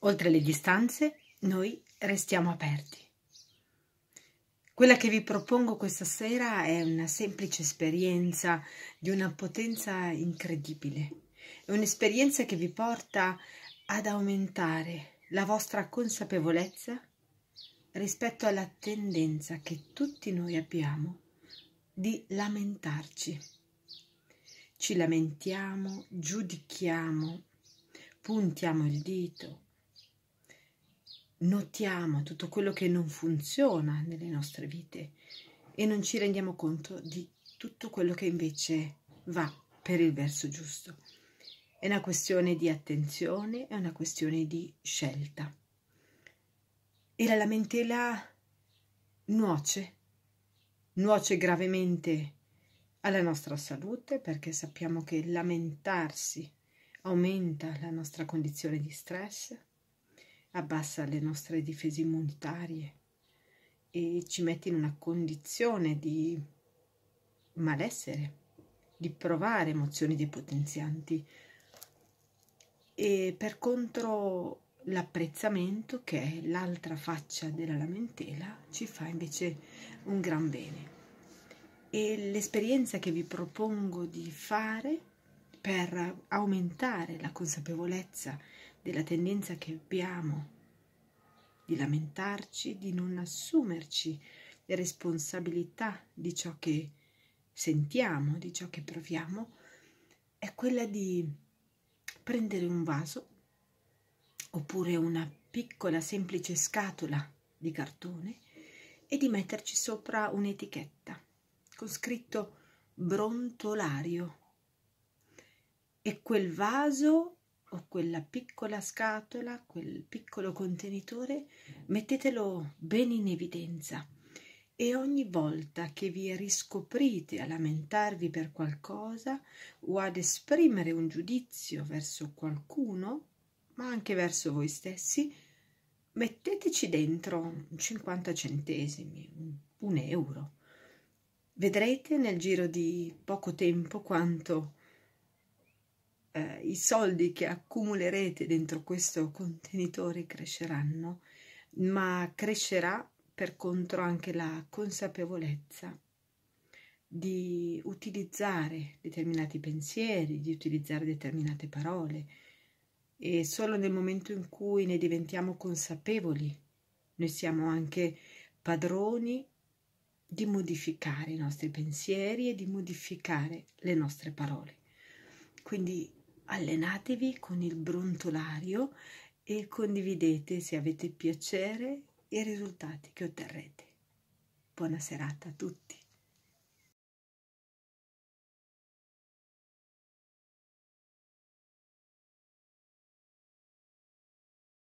Oltre le distanze, noi restiamo aperti. Quella che vi propongo questa sera è una semplice esperienza di una potenza incredibile. È un'esperienza che vi porta ad aumentare la vostra consapevolezza rispetto alla tendenza che tutti noi abbiamo di lamentarci. Ci lamentiamo, giudichiamo, puntiamo il dito, notiamo tutto quello che non funziona nelle nostre vite e non ci rendiamo conto di tutto quello che invece va per il verso giusto. È una questione di attenzione, è una questione di scelta. E la lamentela nuoce, nuoce gravemente alla nostra salute perché sappiamo che lamentarsi aumenta la nostra condizione di stress, abbassa le nostre difese immunitarie e ci mette in una condizione di malessere, di provare emozioni depotenzianti e per contro l'apprezzamento che è l'altra faccia della lamentela ci fa invece un gran bene e l'esperienza che vi propongo di fare per aumentare la consapevolezza della tendenza che abbiamo di lamentarci, di non assumerci le responsabilità di ciò che sentiamo, di ciò che proviamo, è quella di prendere un vaso oppure una piccola semplice scatola di cartone e di metterci sopra un'etichetta con scritto brontolario e quel vaso o quella piccola scatola, quel piccolo contenitore, mettetelo ben in evidenza e ogni volta che vi riscoprite a lamentarvi per qualcosa o ad esprimere un giudizio verso qualcuno, ma anche verso voi stessi, metteteci dentro 50 centesimi, un euro. Vedrete nel giro di poco tempo quanto eh, i soldi che accumulerete dentro questo contenitore cresceranno, ma crescerà per contro anche la consapevolezza di utilizzare determinati pensieri, di utilizzare determinate parole e solo nel momento in cui ne diventiamo consapevoli noi siamo anche padroni di modificare i nostri pensieri e di modificare le nostre parole. Quindi Allenatevi con il brontolario e condividete se avete piacere i risultati che otterrete. Buona serata a tutti.